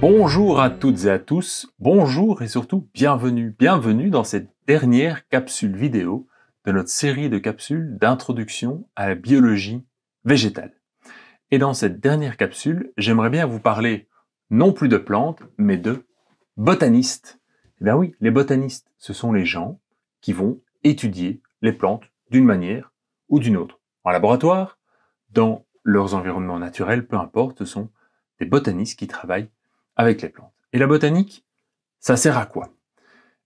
Bonjour à toutes et à tous, bonjour et surtout bienvenue, bienvenue dans cette dernière capsule vidéo de notre série de capsules d'introduction à la biologie végétale. Et dans cette dernière capsule, j'aimerais bien vous parler non plus de plantes, mais de botanistes. Eh bien oui, les botanistes, ce sont les gens qui vont étudier les plantes d'une manière ou d'une autre. En laboratoire, dans leurs environnements naturels, peu importe, ce sont des botanistes qui travaillent les plantes. Et la botanique, ça sert à quoi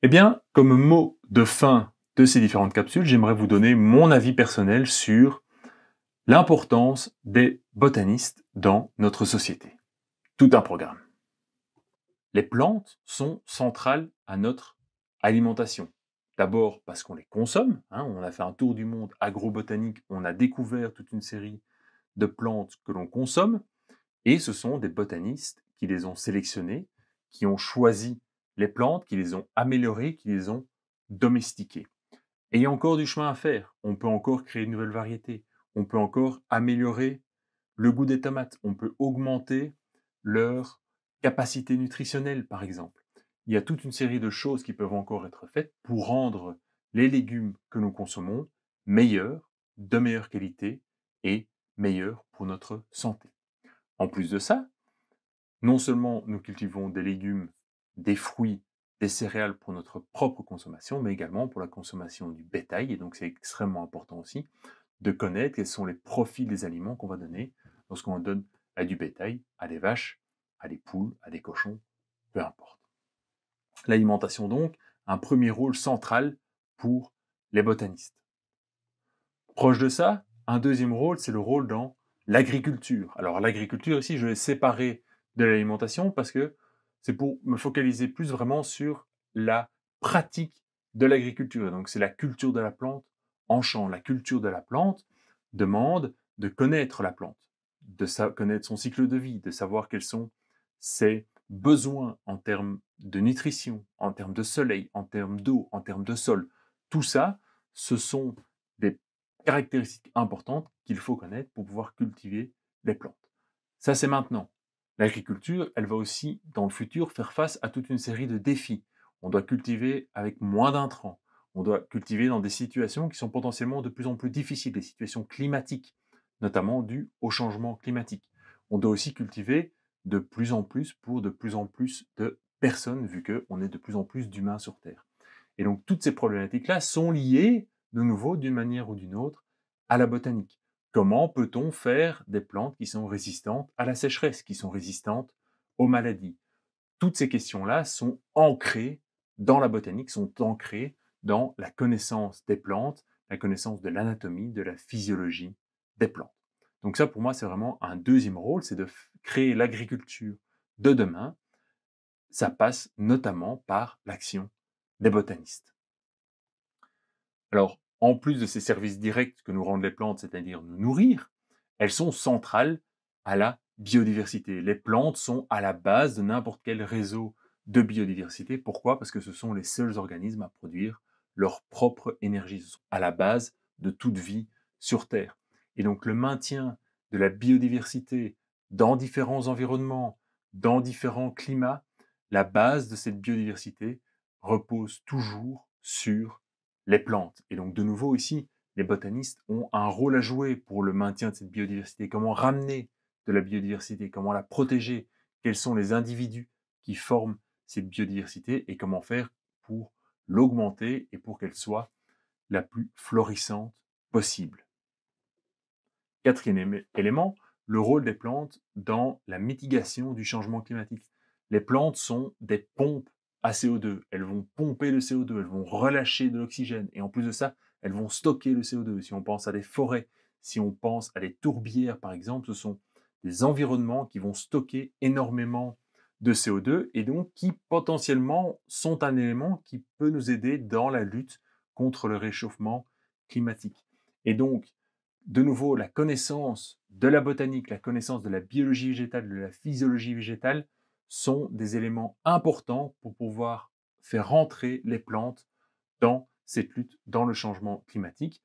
Eh bien, comme mot de fin de ces différentes capsules, j'aimerais vous donner mon avis personnel sur l'importance des botanistes dans notre société. Tout un programme. Les plantes sont centrales à notre alimentation. D'abord parce qu'on les consomme, hein, on a fait un tour du monde agrobotanique, on a découvert toute une série de plantes que l'on consomme, et ce sont des botanistes qui les ont sélectionnés, qui ont choisi les plantes, qui les ont améliorées, qui les ont domestiquées. Et il y a encore du chemin à faire. On peut encore créer une nouvelle variété. On peut encore améliorer le goût des tomates. On peut augmenter leur capacité nutritionnelle, par exemple. Il y a toute une série de choses qui peuvent encore être faites pour rendre les légumes que nous consommons meilleurs, de meilleure qualité et meilleurs pour notre santé. En plus de ça, non seulement nous cultivons des légumes, des fruits, des céréales pour notre propre consommation, mais également pour la consommation du bétail. Et donc c'est extrêmement important aussi de connaître quels sont les profils des aliments qu'on va donner lorsqu'on donne à du bétail, à des vaches, à des poules, à des cochons, peu importe. L'alimentation donc, un premier rôle central pour les botanistes. Proche de ça, un deuxième rôle, c'est le rôle dans l'agriculture. Alors l'agriculture ici, je vais séparer de l'alimentation parce que c'est pour me focaliser plus vraiment sur la pratique de l'agriculture. Donc c'est la culture de la plante en champ. La culture de la plante demande de connaître la plante, de connaître son cycle de vie, de savoir quels sont ses besoins en termes de nutrition, en termes de soleil, en termes d'eau, en termes de sol. Tout ça, ce sont des caractéristiques importantes qu'il faut connaître pour pouvoir cultiver les plantes. Ça, c'est maintenant. L'agriculture, elle va aussi, dans le futur, faire face à toute une série de défis. On doit cultiver avec moins d'intrants. On doit cultiver dans des situations qui sont potentiellement de plus en plus difficiles, des situations climatiques, notamment dues au changement climatique. On doit aussi cultiver de plus en plus pour de plus en plus de personnes, vu qu'on est de plus en plus d'humains sur Terre. Et donc toutes ces problématiques-là sont liées, de nouveau, d'une manière ou d'une autre, à la botanique. Comment peut-on faire des plantes qui sont résistantes à la sécheresse, qui sont résistantes aux maladies Toutes ces questions-là sont ancrées dans la botanique, sont ancrées dans la connaissance des plantes, la connaissance de l'anatomie, de la physiologie des plantes. Donc ça, pour moi, c'est vraiment un deuxième rôle, c'est de créer l'agriculture de demain. Ça passe notamment par l'action des botanistes. Alors, en plus de ces services directs que nous rendent les plantes, c'est-à-dire nous nourrir, elles sont centrales à la biodiversité. Les plantes sont à la base de n'importe quel réseau de biodiversité. Pourquoi Parce que ce sont les seuls organismes à produire leur propre énergie. sont à la base de toute vie sur Terre. Et donc le maintien de la biodiversité dans différents environnements, dans différents climats, la base de cette biodiversité repose toujours sur les plantes. Et donc de nouveau ici, les botanistes ont un rôle à jouer pour le maintien de cette biodiversité, comment ramener de la biodiversité, comment la protéger, quels sont les individus qui forment cette biodiversité et comment faire pour l'augmenter et pour qu'elle soit la plus florissante possible. Quatrième élément, le rôle des plantes dans la mitigation du changement climatique. Les plantes sont des pompes à CO2. Elles vont pomper le CO2, elles vont relâcher de l'oxygène. Et en plus de ça, elles vont stocker le CO2. Si on pense à des forêts, si on pense à des tourbières, par exemple, ce sont des environnements qui vont stocker énormément de CO2 et donc qui potentiellement sont un élément qui peut nous aider dans la lutte contre le réchauffement climatique. Et donc, de nouveau, la connaissance de la botanique, la connaissance de la biologie végétale, de la physiologie végétale sont des éléments importants pour pouvoir faire rentrer les plantes dans cette lutte, dans le changement climatique.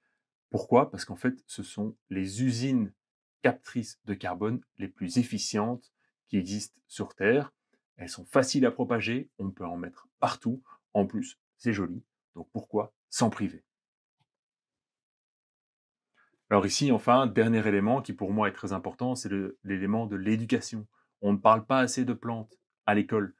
Pourquoi Parce qu'en fait, ce sont les usines captrices de carbone les plus efficientes qui existent sur Terre. Elles sont faciles à propager, on peut en mettre partout. En plus, c'est joli, donc pourquoi s'en priver Alors ici, enfin, dernier élément qui pour moi est très important, c'est l'élément de l'éducation. On ne parle pas assez de plantes à l'école.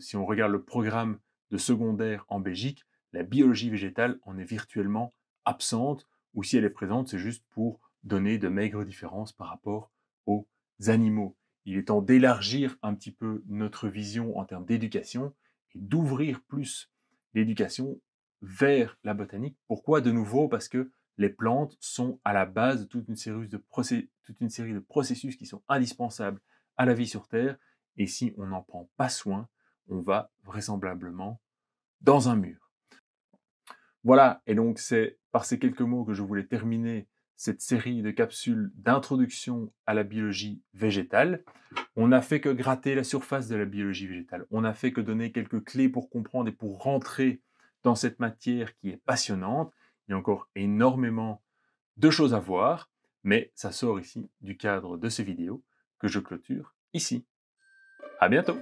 si on regarde le programme de secondaire en Belgique, la biologie végétale en est virtuellement absente, ou si elle est présente, c'est juste pour donner de maigres différences par rapport aux animaux. Il est temps d'élargir un petit peu notre vision en termes d'éducation et d'ouvrir plus l'éducation vers la botanique. Pourquoi de nouveau Parce que les plantes sont à la base de toute une série de, toute une série de processus qui sont indispensables à la vie sur Terre, et si on n'en prend pas soin, on va vraisemblablement dans un mur. Voilà, et donc c'est par ces quelques mots que je voulais terminer cette série de capsules d'introduction à la biologie végétale. On n'a fait que gratter la surface de la biologie végétale, on n'a fait que donner quelques clés pour comprendre et pour rentrer dans cette matière qui est passionnante. Il y a encore énormément de choses à voir, mais ça sort ici du cadre de ces vidéos que je clôture ici. À bientôt!